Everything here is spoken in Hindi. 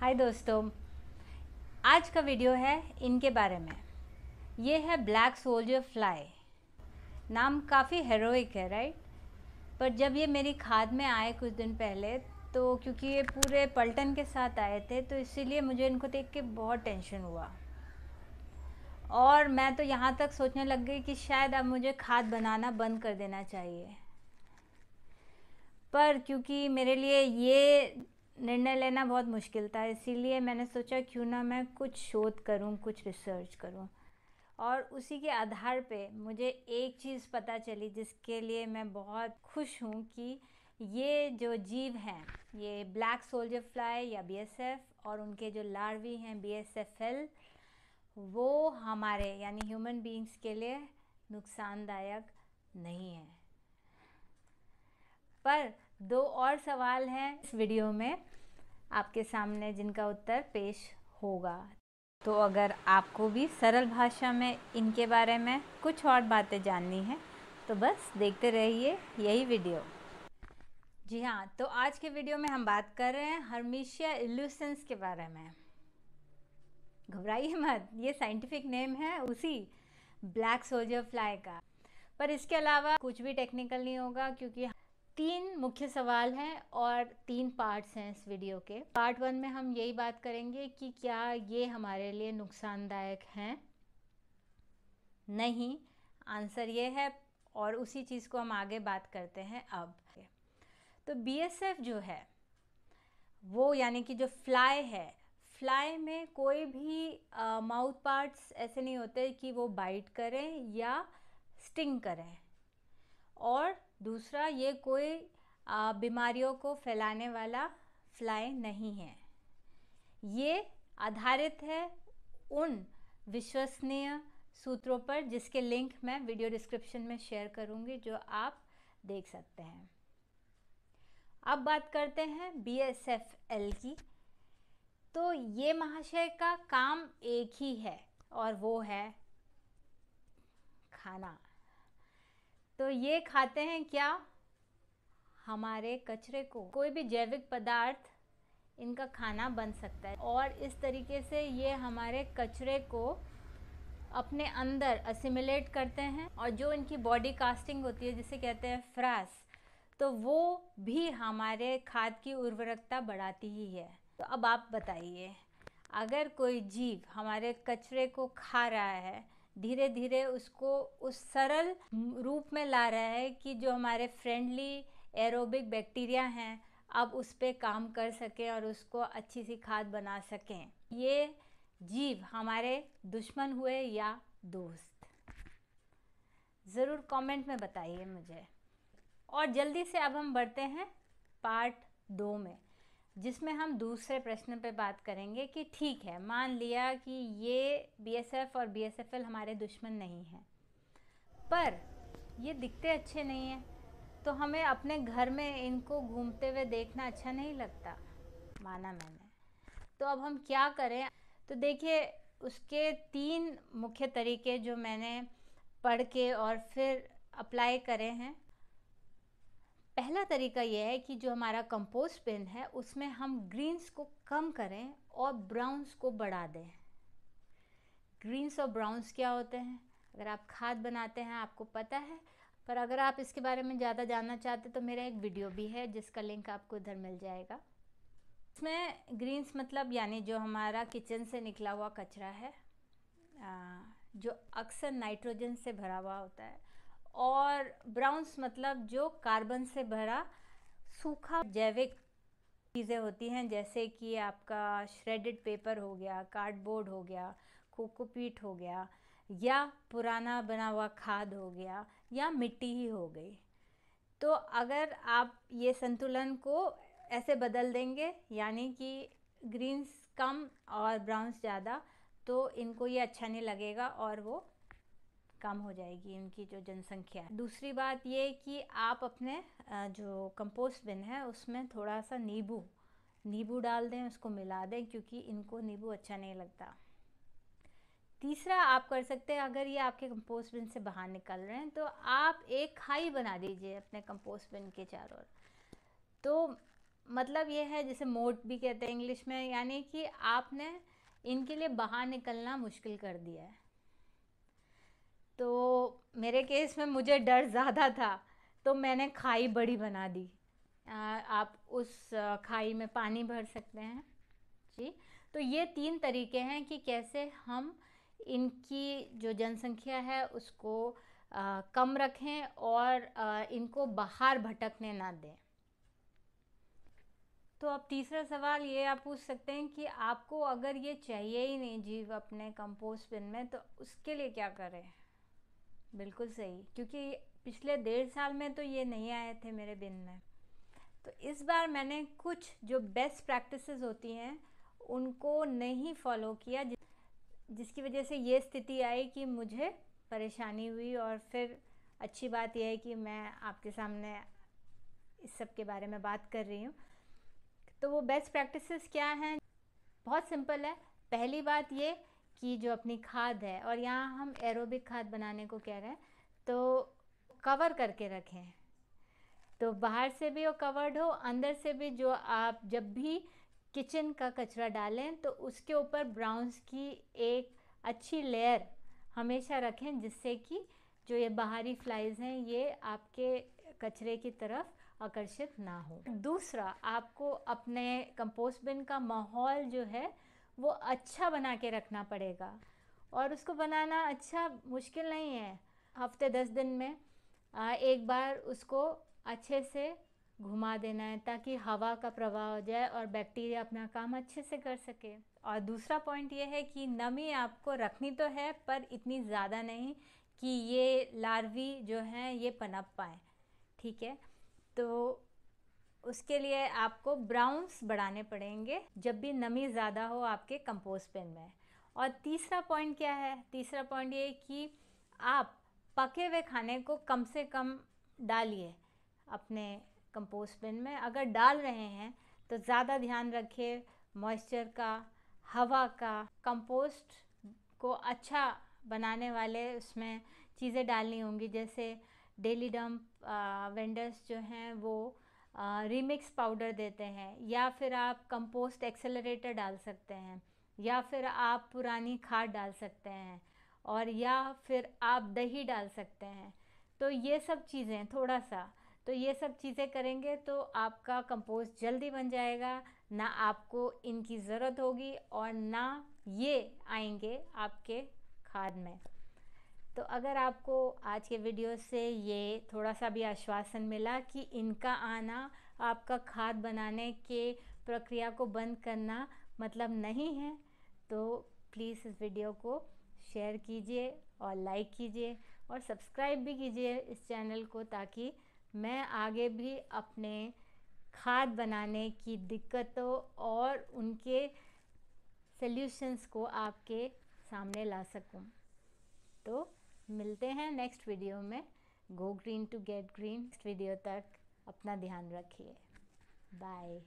हाय दोस्तों आज का वीडियो है इनके बारे में ये है ब्लैक सोल्जर फ्लाई नाम काफ़ी हेरोइक है राइट पर जब ये मेरी खाद में आए कुछ दिन पहले तो क्योंकि ये पूरे पलटन के साथ आए थे तो इसीलिए मुझे इनको देख के बहुत टेंशन हुआ और मैं तो यहाँ तक सोचने लग गई कि शायद अब मुझे खाद बनाना बंद कर देना चाहिए पर क्योंकि मेरे लिए ये निर्णय लेना बहुत मुश्किल था इसीलिए मैंने सोचा क्यों ना मैं कुछ शोध करूं कुछ रिसर्च करूं और उसी के आधार पे मुझे एक चीज़ पता चली जिसके लिए मैं बहुत खुश हूँ कि ये जो जीव हैं ये ब्लैक सोल्जर फ्लाई या बीएसएफ और उनके जो लार्वी हैं बीएसएफएल वो हमारे यानी ह्यूमन बीइंग्स के लिए नुकसानदायक नहीं है पर दो और सवाल हैं इस वीडियो में आपके सामने जिनका उत्तर पेश होगा तो अगर आपको भी सरल भाषा में इनके बारे में कुछ और बातें जाननी है तो बस देखते रहिए यही वीडियो जी हाँ तो आज के वीडियो में हम बात कर रहे हैं हर्मिशिया इल्यूसेंस के बारे में घबराइए मत ये साइंटिफिक नेम है उसी ब्लैक सोल्जर फ्लाई का पर इसके अलावा कुछ भी टेक्निकल नहीं होगा क्योंकि तीन मुख्य सवाल हैं और तीन पार्ट्स हैं इस वीडियो के पार्ट वन में हम यही बात करेंगे कि क्या ये हमारे लिए नुकसानदायक हैं नहीं आंसर ये है और उसी चीज़ को हम आगे बात करते हैं अब तो बीएसएफ जो है वो यानी कि जो फ्लाई है फ्लाई में कोई भी माउथ पार्ट्स ऐसे नहीं होते कि वो बाइट करें या स्टिंग करें और दूसरा ये कोई बीमारियों को फैलाने वाला फ्लाई नहीं है ये आधारित है उन विश्वसनीय सूत्रों पर जिसके लिंक मैं वीडियो डिस्क्रिप्शन में शेयर करूँगी जो आप देख सकते हैं अब बात करते हैं बी एस एफ एल की तो ये महाशय का काम एक ही है और वो है खाना तो ये खाते हैं क्या हमारे कचरे को कोई भी जैविक पदार्थ इनका खाना बन सकता है और इस तरीके से ये हमारे कचरे को अपने अंदर असिमिलेट करते हैं और जो इनकी बॉडी कास्टिंग होती है जिसे कहते हैं फ्रास तो वो भी हमारे खाद की उर्वरकता बढ़ाती ही है तो अब आप बताइए अगर कोई जीव हमारे कचरे को खा रहा है धीरे धीरे उसको उस सरल रूप में ला रहा है कि जो हमारे फ्रेंडली एरोबिक बैक्टीरिया हैं अब उस पर काम कर सकें और उसको अच्छी सी खाद बना सकें ये जीव हमारे दुश्मन हुए या दोस्त ज़रूर कमेंट में बताइए मुझे और जल्दी से अब हम बढ़ते हैं पार्ट दो में जिसमें हम दूसरे प्रश्न पे बात करेंगे कि ठीक है मान लिया कि ये बीएसएफ और बीएसएफएल हमारे दुश्मन नहीं हैं पर ये दिखते अच्छे नहीं हैं तो हमें अपने घर में इनको घूमते हुए देखना अच्छा नहीं लगता माना मैंने तो अब हम क्या करें तो देखिए उसके तीन मुख्य तरीके जो मैंने पढ़ के और फिर अप्लाई करे हैं पहला तरीका यह है कि जो हमारा कंपोस्ट बिन है उसमें हम ग्रीन्स को कम करें और ब्राउन्स को बढ़ा दें ग्रीन्स और ब्राउन्स क्या होते हैं अगर आप खाद बनाते हैं आपको पता है पर अगर आप इसके बारे में ज़्यादा जानना चाहते तो मेरा एक वीडियो भी है जिसका लिंक आपको इधर मिल जाएगा इसमें ग्रीन्स मतलब यानी जो हमारा किचन से निकला हुआ कचरा है जो अक्सर नाइट्रोजन से भरा हुआ होता है और ब्राउन्स मतलब जो कार्बन से भरा सूखा जैविक चीज़ें होती हैं जैसे कि आपका श्रेडेड पेपर हो गया कार्डबोर्ड हो गया कोकोपीट हो गया या पुराना बना हुआ खाद हो गया या मिट्टी ही हो गई तो अगर आप ये संतुलन को ऐसे बदल देंगे यानी कि ग्रीन्स कम और ब्राउन्स ज़्यादा तो इनको ये अच्छा नहीं लगेगा और वो कम हो जाएगी उनकी जो जनसंख्या है दूसरी बात ये कि आप अपने जो कंपोस्ट बिन है उसमें थोड़ा सा नींबू नींबू डाल दें उसको मिला दें क्योंकि इनको नींबू अच्छा नहीं लगता तीसरा आप कर सकते हैं अगर ये आपके कंपोस्ट बिन से बाहर निकल रहे हैं तो आप एक खाई बना दीजिए अपने कंपोस्ट बिन के चारों ओर तो मतलब ये है जैसे मोट भी कहते हैं इंग्लिश में यानी कि आपने इनके लिए बाहर निकलना मुश्किल कर दिया है तो मेरे केस में मुझे डर ज़्यादा था तो मैंने खाई बड़ी बना दी आप उस खाई में पानी भर सकते हैं जी तो ये तीन तरीके हैं कि कैसे हम इनकी जो जनसंख्या है उसको कम रखें और इनको बाहर भटकने ना दें तो अब तीसरा सवाल ये आप पूछ सकते हैं कि आपको अगर ये चाहिए ही नहीं जीव अपने कंपोस्ट बिन में तो उसके लिए क्या करें बिल्कुल सही क्योंकि पिछले डेढ़ साल में तो ये नहीं आए थे मेरे बिन में तो इस बार मैंने कुछ जो बेस्ट प्रैक्टिसेस होती हैं उनको नहीं फॉलो किया जिसकी वजह से ये स्थिति आई कि मुझे परेशानी हुई और फिर अच्छी बात यह है कि मैं आपके सामने इस सब के बारे में बात कर रही हूँ तो वो बेस्ट प्रैक्टिसेस क्या हैं बहुत सिंपल है पहली बात ये की जो अपनी खाद है और यहाँ हम एरोबिक खाद बनाने को कह रहे हैं तो कवर करके रखें तो बाहर से भी वो कवर्ड हो अंदर से भी जो आप जब भी किचन का कचरा डालें तो उसके ऊपर ब्राउन्स की एक अच्छी लेयर हमेशा रखें जिससे कि जो ये बाहरी फ्लाइज़ हैं ये आपके कचरे की तरफ आकर्षित ना हो दूसरा आपको अपने कंपोस्ट बिन का माहौल जो है वो अच्छा बना के रखना पड़ेगा और उसको बनाना अच्छा मुश्किल नहीं है हफ्ते दस दिन में एक बार उसको अच्छे से घुमा देना है ताकि हवा का प्रवाह हो जाए और बैक्टीरिया अपना काम अच्छे से कर सके और दूसरा पॉइंट ये है कि नमी आपको रखनी तो है पर इतनी ज़्यादा नहीं कि ये लार्वी जो हैं ये पनप पाए ठीक है तो उसके लिए आपको ब्राउन्स बढ़ाने पड़ेंगे जब भी नमी ज़्यादा हो आपके कंपोज पेन में और तीसरा पॉइंट क्या है तीसरा पॉइंट ये कि आप पके हुए खाने को कम से कम डालिए अपने कंपोज पेन में अगर डाल रहे हैं तो ज़्यादा ध्यान रखिए मॉइस्चर का हवा का कंपोस्ट को अच्छा बनाने वाले उसमें चीज़ें डालनी होंगी जैसे डेली डंप वेंडर्स जो हैं वो रिमिक्स पाउडर देते हैं या फिर आप कंपोस्ट एक्सेलरेटर डाल सकते हैं या फिर आप पुरानी खाद डाल सकते हैं और या फिर आप दही डाल सकते हैं तो ये सब चीज़ें थोड़ा सा तो ये सब चीज़ें करेंगे तो आपका कंपोस्ट जल्दी बन जाएगा ना आपको इनकी ज़रूरत होगी और ना ये आएंगे आपके खाद में तो अगर आपको आज के वीडियो से ये थोड़ा सा भी आश्वासन मिला कि इनका आना आपका खाद बनाने के प्रक्रिया को बंद करना मतलब नहीं है तो प्लीज़ इस वीडियो को शेयर कीजिए और लाइक कीजिए और सब्सक्राइब भी कीजिए इस चैनल को ताकि मैं आगे भी अपने खाद बनाने की दिक्कतों और उनके सल्यूशंस को आपके सामने ला सकूं तो मिलते हैं नेक्स्ट वीडियो में go green to get green next video तक अपना ध्यान रखिए बाय